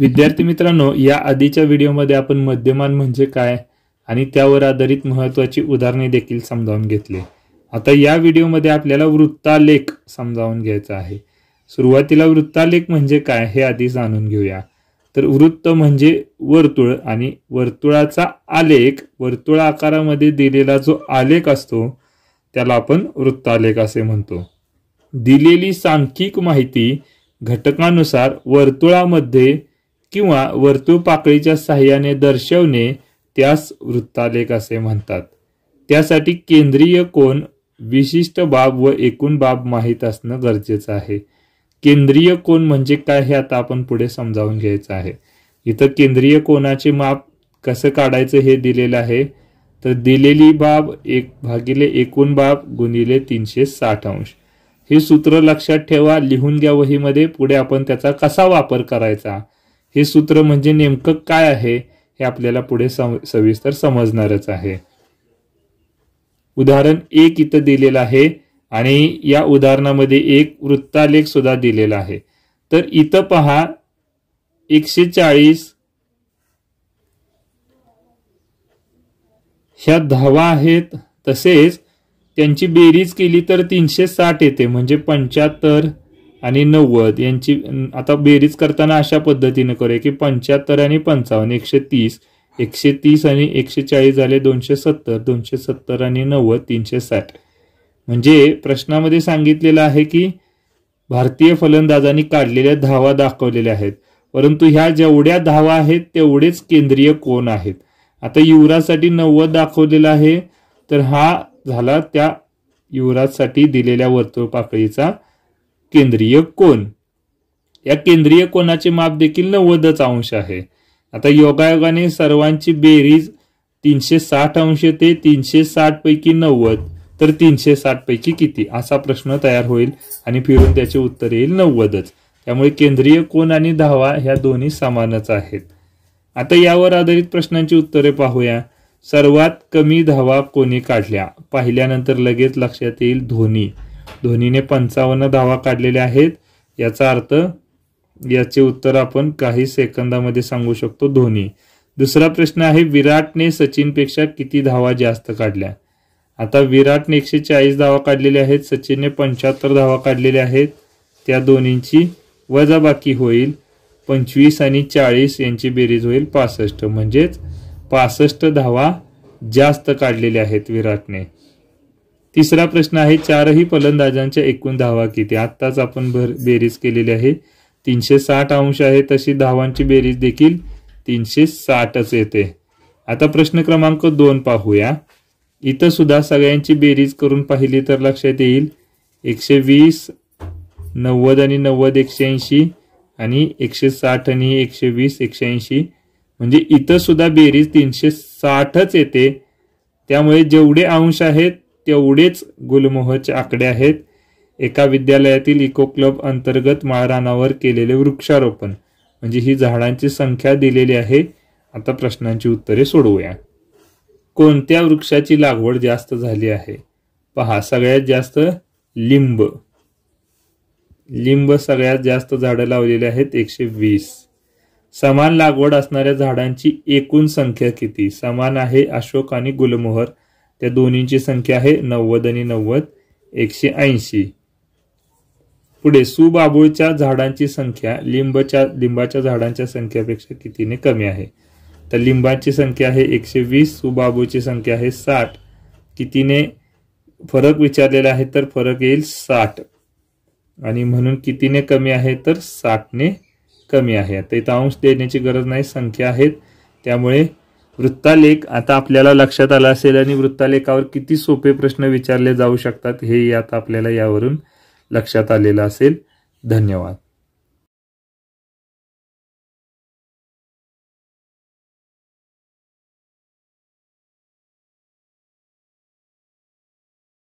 विद्यार्थी मित्रांनो या आधीच्या व्हिडिओमध्ये आपण मध्यमान म्हणजे काय आणि त्यावर आधारित महत्वाची उदाहरणे देखील समजावून घेतली आता या व्हिडिओमध्ये आपल्याला वृत्तालेख समजावून घ्यायचा आहे सुरुवातीला वृत्तालेख म्हणजे काय हे आधी जाणून घेऊया तर वृत्त म्हणजे वर्तुळ आणि वर्तुळाचा आलेख वर्तुळ आकारामध्ये दिलेला जो आलेख असतो त्याला आपण वृत्तालेख असे म्हणतो दिलेली सांख्यिक माहिती घटकानुसार वर्तुळामध्ये किंवा वर्तुळ पाकळीच्या सहाय्याने दर्शवणे त्यास वृत्तालेख असे म्हणतात त्यासाठी केंद्रीय कोण विशिष्ट बाब व एकूण बाब माहीत असणं गरजेचं आहे केंद्रीय कोण म्हणजे काय हे आता आपण पुढे समजावून घ्यायचं आहे इथं केंद्रीय कोणाचे माप कसं काढायचं हे दिलेलं आहे तर दिलेली बाब एक भागिले एकूण बाब गुणिले तीनशे साठ अंश हे सूत्र लक्षात ठेवा लिहून घ्या वहीमध्ये पुढे आपण त्याचा कसा वापर करायचा हे सूत्र म्हणजे नेमकं काय आहे हे आपल्याला पुढे सविस्तर समजणारच आहे उदाहरण एक इथं दिलेलं आहे आणि या उदाहरणामध्ये एक वृत्तालेख सुद्धा दिलेला आहे तर इथं पहा एकशे चाळीस ह्या धावा आहेत तसेच त्यांची बेरीज केली तर तीनशे साठ येते म्हणजे पंच्याहत्तर आणि नव्वद यांची आता बेरीज करताना अशा पद्धतीने करूया की पंच्याहत्तर आणि पंचावन्न एकशे तीस एकशे तीस आणि एकशे चाळीस झाले दोनशे सत्तर दोनशे सत्तर आणि नव्वद तीनशे साठ म्हणजे प्रश्नामध्ये सांगितलेलं आहे की भारतीय फलंदाजांनी काढलेल्या धावा दाखवलेल्या आहेत परंतु ह्या जेवढ्या धावा आहेत तेवढेच केंद्रीय कोण आहेत आता युवराजसाठी नव्वद दाखवलेला आहे तर हा झाला त्या युवराजसाठी दिलेल्या वर्तुळ पाकळीचा केंद्रीय कोण या केंद्रीय कोणाचे माप देखील नव्वदच अंश आहे आता योगायोगाने सर्वांची बेरीज तीनशे साठ अंश ते तीनशे साठ पैकी नव्वद तर तीनशे साठ पैकी किती असा प्रश्न तयार होईल आणि फिरून त्याचे उत्तर येईल नव्वदच त्यामुळे केंद्रीय कोण आणि धावा ह्या दोन्ही समानच आहेत आता यावर आधारित प्रश्नांची उत्तरे पाहूया सर्वात कमी धावा कोणी काढल्या पाहिल्यानंतर लगेच लक्षात येईल धोनी धोनीने पंचावन्न धावा काढलेल्या आहेत याचा अर्थ याचे उत्तर आपण काही सेकंदामध्ये सांगू शकतो धोनी दुसरा प्रश्न आहे विराटने सचिनपेक्षा किती धावा जास्त काढल्या आता विराटने एकशे चाळीस धावा काढलेल्या आहेत सचिनने पंच्याहत्तर धावा काढलेल्या आहेत त्या दोन्हींची वजाबाकी होईल पंचवीस आणि चाळीस यांची बेरीज होईल पासष्ट म्हणजेच पासष्ट धावा जास्त काढलेल्या आहेत विराटने तिसरा प्रश्न आहे चारही फलंदाजांच्या एकूण धावा किती आत्ताच आपण भर बेरीज केलेली आहे तीनशे साठ अंश आहे तशी धावांची बेरीज देखील तीनशे साठच येते आता प्रश्न क्रमांक दोन पाहूया इथं सुद्धा सगळ्यांची बेरीज करून पाहिली तर लक्षात येईल एकशे वीस नव्वद आणि नव्वद एकशे ऐंशी आणि एकशे साठ आणि एकशे वीस एकशे ऐंशी म्हणजे इथं सुद्धा बेरीज तीनशे साठच येते त्यामुळे जेवढे अंश आहेत तेवढेच गुलमोहरचे आकडे आहेत एका विद्यालयातील इको क्लब अंतर्गत माळरानावर केलेले वृक्षारोपण म्हणजे ही झाडांची संख्या दिलेली आहे आता प्रश्नांची उत्तरे सोडवूया कोणत्या वृक्षाची लागवड जास्त झाली आहे पहा सगळ्यात जास्त लिंब लिंब सगळ्यात जास्त झाडं लावलेली आहेत एकशे वीस समान लागवड असणाऱ्या झाडांची एकूण संख्या किती समान आहे अशोक आणि गुलमोहर त्या दोन्हींची संख्या आहे नव्वद आणि नव्वद एकशे ऐंशी पुढे सुबाबूळच्या झाडांची संख्या लिंबच्या लिंबाच्या झाडांच्या संख्यापेक्षा कितीने कमी आहे तर लिंबाची संख्या आहे एकशे वीस सुबाबूची संख्या आहे साठ कितीने फरक विचारलेला आहे तर फरक येईल साठ आणि म्हणून कितीने कमी आहे तर साठने कमी आहे आता इथं अंश देण्याची गरज नाही संख्या आहेत त्यामुळे वृत्तालेख आता आपल्याला लक्षात आला असेल आणि वृत्तालेखावर किती सोपे प्रश्न विचारले जाऊ शकतात हे आता आपल्याला यावरून लक्षात आलेलं असेल धन्यवाद